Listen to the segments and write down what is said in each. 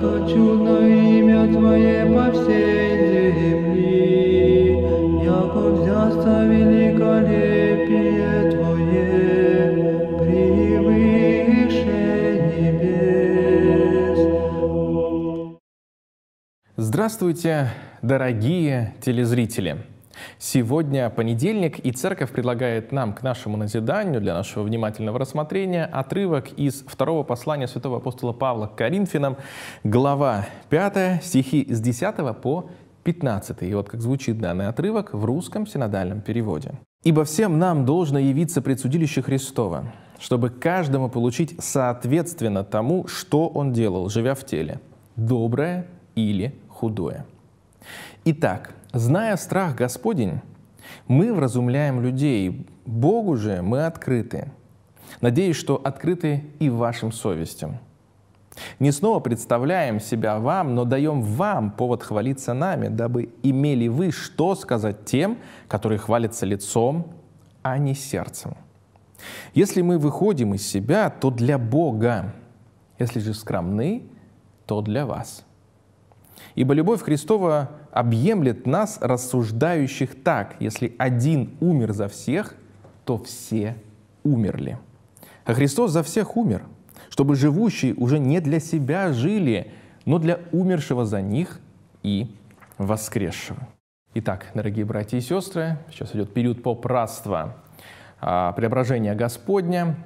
хочу на имя Твое по всей земли, яко взяться великолепие Твое, превыше небес. Здравствуйте, дорогие телезрители! Сегодня понедельник, и церковь предлагает нам к нашему назиданию, для нашего внимательного рассмотрения, отрывок из второго послания святого апостола Павла к Коринфянам, глава 5, стихи с 10 по 15. И вот как звучит данный отрывок в русском синодальном переводе. «Ибо всем нам должно явиться предсудилище Христова, чтобы каждому получить соответственно тому, что он делал, живя в теле, доброе или худое. Итак, Зная страх Господень, мы вразумляем людей, Богу же мы открыты. Надеюсь, что открыты и вашим совестям. Не снова представляем себя вам, но даем вам повод хвалиться нами, дабы имели вы что сказать тем, которые хвалятся лицом, а не сердцем. Если мы выходим из себя, то для Бога. Если же скромны, то для вас – Ибо любовь Христова объемлет нас, рассуждающих так, если один умер за всех, то все умерли. А Христос за всех умер, чтобы живущие уже не для себя жили, но для умершего за них и воскресшего. Итак, дорогие братья и сестры, сейчас идет период попраства, а, преображения Господня,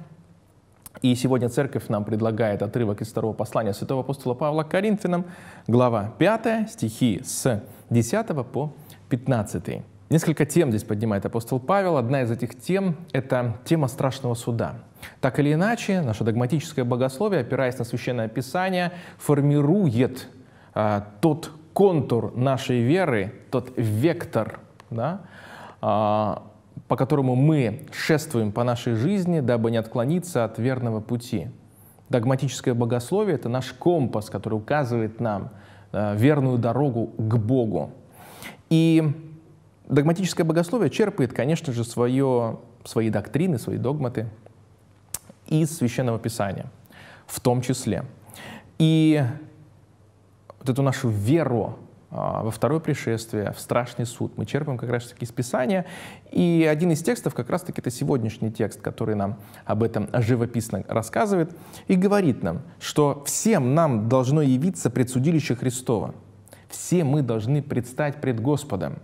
и сегодня церковь нам предлагает отрывок из второго послания святого апостола Павла к Коринфянам, глава 5, стихи с 10 по 15. Несколько тем здесь поднимает апостол Павел. Одна из этих тем – это тема страшного суда. Так или иначе, наше догматическое богословие, опираясь на Священное Писание, формирует э, тот контур нашей веры, тот вектор, да, э, по которому мы шествуем по нашей жизни, дабы не отклониться от верного пути. Догматическое богословие — это наш компас, который указывает нам э, верную дорогу к Богу. И догматическое богословие черпает, конечно же, свое, свои доктрины, свои догматы из Священного Писания, в том числе. И вот эту нашу веру а, во второе пришествие, в страшный суд. Мы черпаем как раз-таки из Писания. И один из текстов как раз-таки это сегодняшний текст, который нам об этом живописно рассказывает и говорит нам, что всем нам должно явиться предсудилище Христова. Все мы должны предстать пред Господом.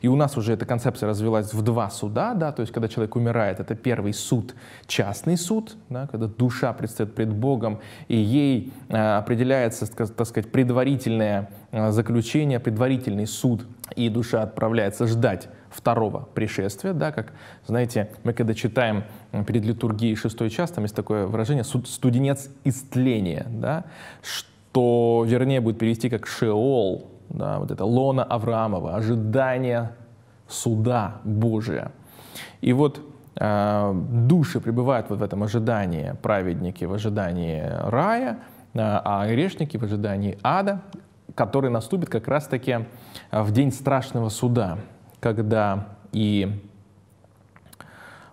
И у нас уже эта концепция развилась в два суда, да, то есть когда человек умирает, это первый суд, частный суд, да, когда душа предстает пред Богом, и ей э, определяется, так сказать, предварительное э, заключение, предварительный суд, и душа отправляется ждать второго пришествия, да, как, знаете, мы когда читаем перед литургией шестой час, там есть такое выражение суд «студенец истления», да, что вернее будет перевести как «шеол», да, вот это лона Авраамова, ожидание суда Божия. И вот э, души пребывают вот в этом ожидании, праведники в ожидании рая, э, а грешники в ожидании ада, который наступит как раз-таки а, в день страшного суда, когда и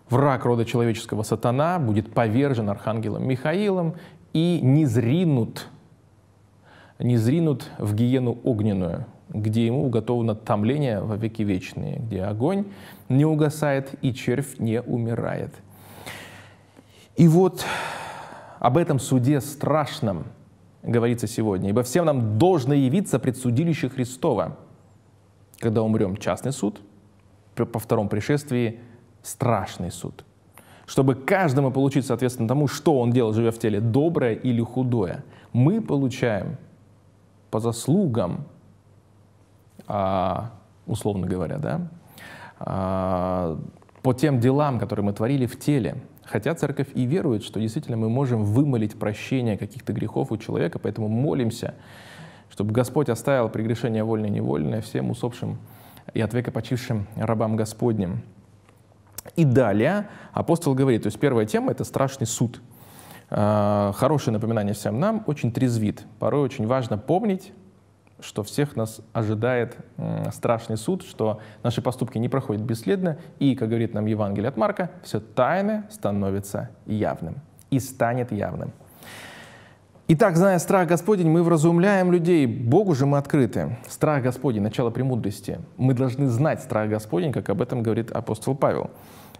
враг рода человеческого сатана будет повержен архангелом Михаилом и не зринут не зринут в гиену огненную, где ему уготовано томление во веки вечные, где огонь не угасает и червь не умирает. И вот об этом суде страшном говорится сегодня, ибо всем нам должно явиться предсудилище Христова, когда умрем частный суд, по второму пришествии страшный суд, чтобы каждому получить, соответственно, тому, что он делал, живя в теле, доброе или худое. Мы получаем – по заслугам, а, условно говоря, да, а, по тем делам, которые мы творили в теле. Хотя церковь и верует, что действительно мы можем вымолить прощение каких-то грехов у человека, поэтому молимся, чтобы Господь оставил прегрешение вольное-невольное всем усопшим и от века почившим рабам Господним. И далее апостол говорит, то есть первая тема — это страшный суд — а, хорошее напоминание всем нам, очень трезвит. Порой очень важно помнить, что всех нас ожидает страшный суд, что наши поступки не проходят бесследно, и, как говорит нам Евангелие от Марка, все тайное становится явным и станет явным. Итак, зная страх Господень, мы вразумляем людей. Богу же мы открыты. Страх Господень – начало премудрости. Мы должны знать страх Господень, как об этом говорит апостол Павел.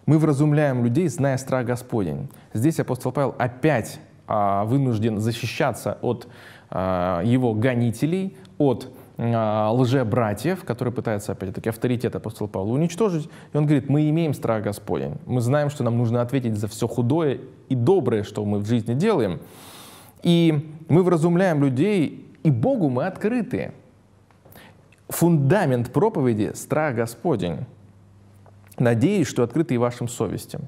Мы вразумляем людей, зная страх Господень. Здесь апостол Павел опять а, вынужден защищаться от а, его гонителей, от а, братьев, которые пытаются, опять-таки, авторитет апостола Павла уничтожить. И он говорит, мы имеем страх Господень. Мы знаем, что нам нужно ответить за все худое и доброе, что мы в жизни делаем. И мы вразумляем людей, и Богу мы открыты. Фундамент проповеди – страх Господень надеясь, что открыты и вашим совестям.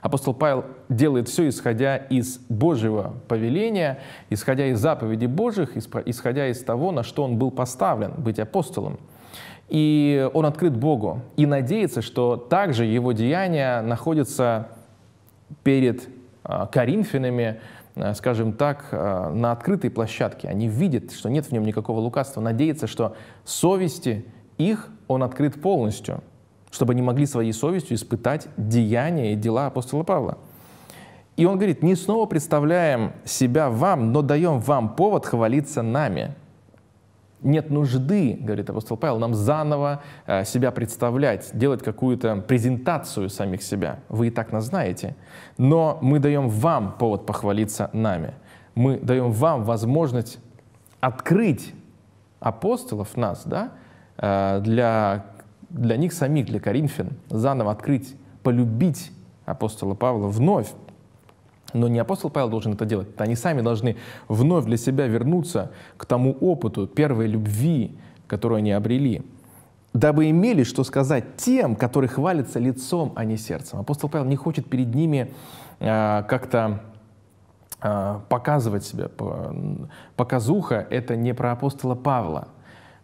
Апостол Павел делает все, исходя из Божьего повеления, исходя из заповедей Божьих, исходя из того, на что он был поставлен, быть апостолом. И он открыт Богу и надеется, что также его деяния находятся перед а, коринфянами, а, скажем так, а, на открытой площадке. Они видят, что нет в нем никакого лукавства, Надеется, что совести их он открыт полностью – чтобы они могли своей совестью испытать деяния и дела апостола Павла. И он говорит, не снова представляем себя вам, но даем вам повод хвалиться нами. Нет нужды, говорит апостол Павел, нам заново э, себя представлять, делать какую-то презентацию самих себя. Вы и так нас знаете. Но мы даем вам повод похвалиться нами. Мы даем вам возможность открыть апостолов нас, да, э, для для них самих, для коринфян, заново открыть, полюбить апостола Павла вновь. Но не апостол Павел должен это делать, они сами должны вновь для себя вернуться к тому опыту первой любви, которую они обрели, дабы имели что сказать тем, которые хвалятся лицом, а не сердцем. Апостол Павел не хочет перед ними э, как-то э, показывать себя. Показуха — это не про апостола Павла.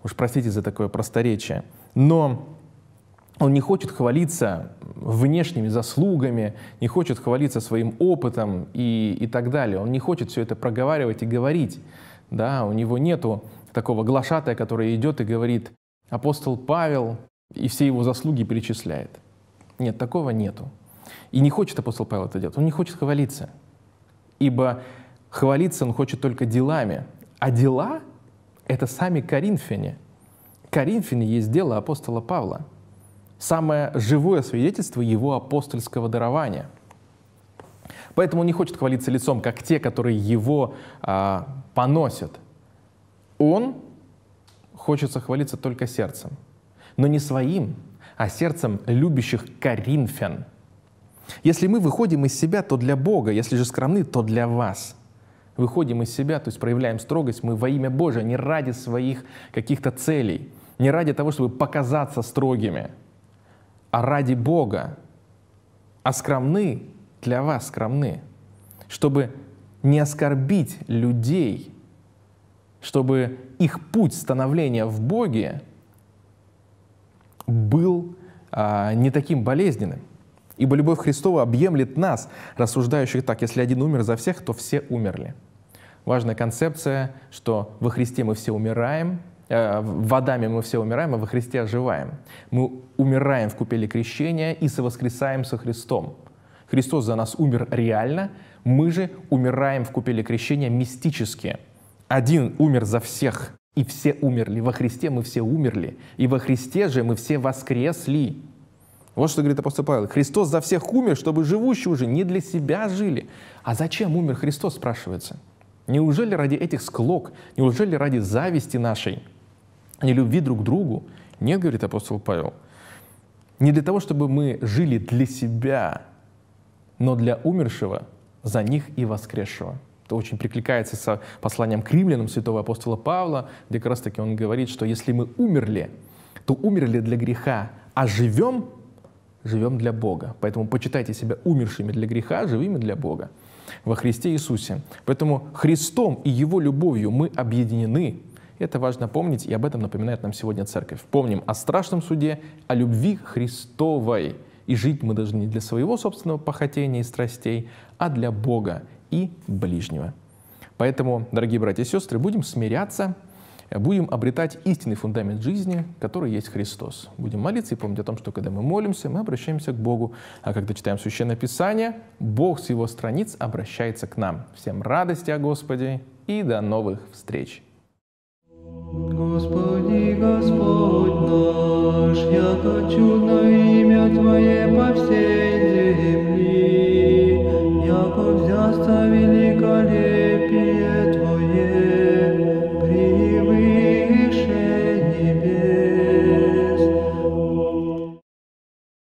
Уж простите за такое просторечие. Но он не хочет хвалиться внешними заслугами, не хочет хвалиться своим опытом и, и так далее. Он не хочет все это проговаривать и говорить. Да, у него нету такого глашатая, который идет и говорит «апостол Павел» и все его заслуги перечисляет. Нет, такого нету. И не хочет апостол Павел это делать, он не хочет хвалиться. Ибо хвалиться он хочет только делами. А дела — это сами коринфяне. Коринфяне есть дело апостола Павла — самое живое свидетельство его апостольского дарования. Поэтому он не хочет хвалиться лицом, как те, которые его а, поносят. Он хочет хвалиться только сердцем, но не своим, а сердцем любящих коринфян. Если мы выходим из себя, то для Бога, если же скромны, то для вас. Выходим из себя, то есть проявляем строгость, мы во имя Божие, не ради своих каких-то целей, не ради того, чтобы показаться строгими – а ради Бога, а скромны для вас скромны, чтобы не оскорбить людей, чтобы их путь становления в Боге был а, не таким болезненным. Ибо любовь Христова объемлет нас, рассуждающих так, если один умер за всех, то все умерли. Важная концепция, что во Христе мы все умираем, Э, в Адаме мы все умираем, а во Христе оживаем. Мы умираем в купели крещения и совоскресаем со Христом. Христос за нас умер реально, мы же умираем в купели крещения мистически. Один умер за всех, и все умерли. Во Христе мы все умерли, и во Христе же мы все воскресли. Вот что говорит апостол Павел. Христос за всех умер, чтобы живущие уже не для себя жили. А зачем умер Христос, спрашивается? Неужели ради этих склок? Неужели ради зависти нашей? о нелюбви друг к другу не говорит апостол Павел. Не для того, чтобы мы жили для себя, но для умершего, за них и воскресшего. Это очень прикликается со посланием к римлянам святого апостола Павла, где как раз таки он говорит, что если мы умерли, то умерли для греха, а живем, живем для Бога. Поэтому почитайте себя умершими для греха, а живыми для Бога во Христе Иисусе. Поэтому Христом и Его любовью мы объединены это важно помнить, и об этом напоминает нам сегодня церковь. Помним о страшном суде, о любви Христовой. И жить мы должны не для своего собственного похотения и страстей, а для Бога и ближнего. Поэтому, дорогие братья и сестры, будем смиряться, будем обретать истинный фундамент жизни, который есть Христос. Будем молиться и помнить о том, что когда мы молимся, мы обращаемся к Богу, а когда читаем Священное Писание, Бог с его страниц обращается к нам. Всем радости о Господе и до новых встреч! Господи, Господь наш, яко чудно имя Твое по всей